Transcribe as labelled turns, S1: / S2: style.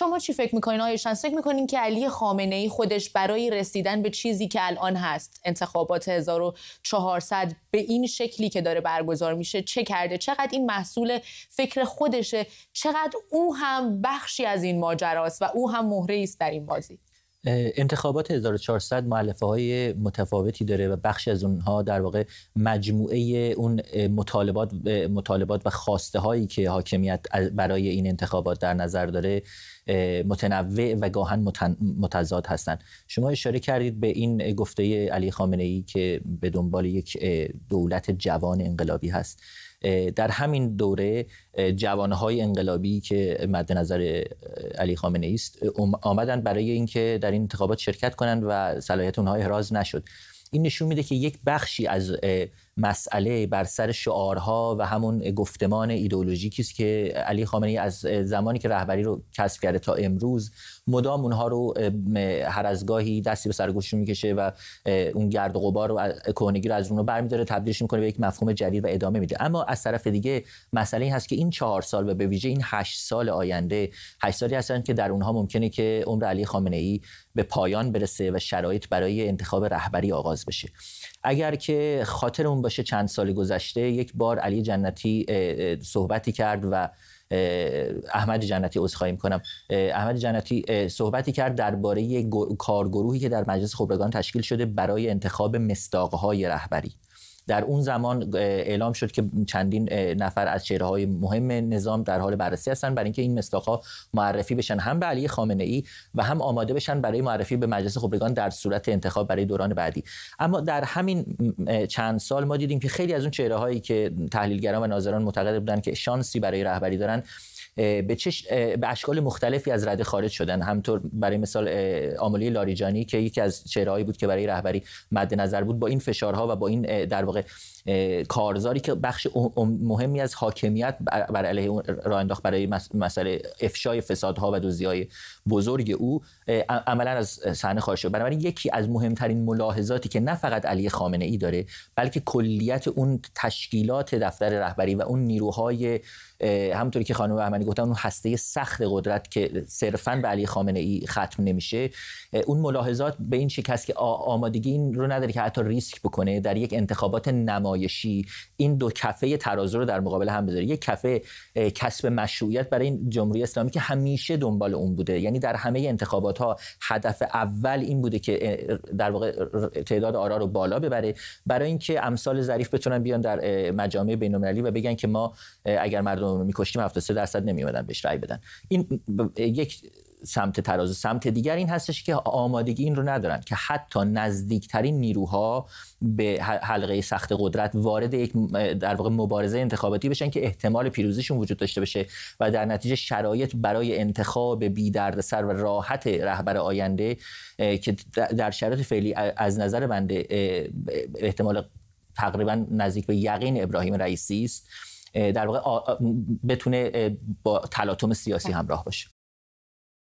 S1: شما چی فکر میکنین آیا شانس فکر میکنین که علی خامنه ای خودش برای رسیدن به چیزی که الان هست انتخابات 1400 به این شکلی که داره برگزار میشه چه کرده چقدر این محصول فکر خودشه چقدر او هم بخشی از این ماجراست و او هم مهره است در این بازی
S2: انتخابات 1400 معلفه های متفاوتی داره و بخش از اونها در واقع مجموعه اون مطالبات مطالبات و خواسته هایی که حاکمیت برای این انتخابات در نظر داره متنوع و گاهن متضاد هستند شما اشاره کردید به این گفته علی خامنه ای که به دنبال یک دولت جوان انقلابی هست در همین دوره جوانهای انقلابی که مد نظر علی خامنه است آمدن برای اینکه در این انتخابات شرکت کنند و صلاحیت اونها احراز نشد این نشون میده که یک بخشی از مسئله بر سر شعارها و همون گفتمان ایدئولوژیکی است که علی خامنه‌ای از زمانی که رهبری رو کسب کرده تا امروز مدام اونها رو هر از گاهی دستی به گوششون میکشه و اون گرد و غبار و کهنگی رو از اونها برمیداره تبدیلش میکنه به یک مفهوم جدید و ادامه میده اما از طرف دیگه مسئله این هست که این چهار سال و به ویژه این هشت سال آینده هشت سالی هستن که در اونها ممکنه که عمر علی خامنه ای به پایان برسه و شرایط برای انتخاب رهبری آغاز بشه اگر که خاطرمون باشه چند سال گذشته یک بار علی جنتی صحبتی کرد و احمد جنتی عذرخواهی کنم احمد جنتی صحبتی کرد درباره کارگروهی که در مجلس خبرگان تشکیل شده برای انتخاب مستاقهای رهبری در اون زمان اعلام شد که چندین نفر از چهره های مهم نظام در حال بررسی هستند برای اینکه این ها معرفی بشن هم به علی خامنه ای و هم آماده بشن برای معرفی به مجلس خبرگان در صورت انتخاب برای دوران بعدی اما در همین چند سال ما دیدیم که خیلی از اون چهره هایی که تحلیلگران و ناظران معتقد بودن که شانسی برای رهبری دارند به, چش... به اشکال مختلفی از رده خارج شدن همطور برای مثال آملی لاریجانی که یکی از چهرهایی بود که برای رهبری مد نظر بود با این فشارها و با این در واقع کارزاری که بخش مهمی از حاکمیت بر علیه اون را انداخت برای مسئله افشای فسادها و دوزیهای بزرگ او عملا از صحنه خارج شد بنابراین یکی از مهمترین ملاحظاتی که نه فقط علی خامنه ای داره بلکه کلیت اون تشکیلات دفتر رهبری و اون نیروهای همطوری که خانم یعنی گفتم اون هسته سخت قدرت که صرفاً به علی خامنه ای ختم نمیشه اون ملاحظات به این شکست که آمادگی این رو نداره که حتی ریسک بکنه در یک انتخابات نمایشی این دو کفه ترازو رو در مقابل هم بذاره یک کفه کسب مشروعیت برای این جمهوری اسلامی که همیشه دنبال اون بوده یعنی در همه انتخابات ها هدف اول این بوده که در واقع تعداد آرا رو بالا ببره برای اینکه امثال ظریف بتونن بیان در مجامع بین و بگن که ما اگر مردم رو میکشتیم 73 درصد نمیومدن بهش رأی بدن این یک سمت ترازو سمت دیگر این هستش که آمادگی این رو ندارن که حتی نزدیکترین نیروها به حلقه سخت قدرت وارد یک در واقع مبارزه انتخاباتی بشن که احتمال پیروزیشون وجود داشته باشه و در نتیجه شرایط برای انتخاب بی سر و راحت رهبر آینده که در شرایط فعلی از نظر بنده احتمال تقریبا نزدیک به یقین ابراهیم رئیسی است
S1: در واقع بتونه با تلاطم سیاسی خب. همراه باشه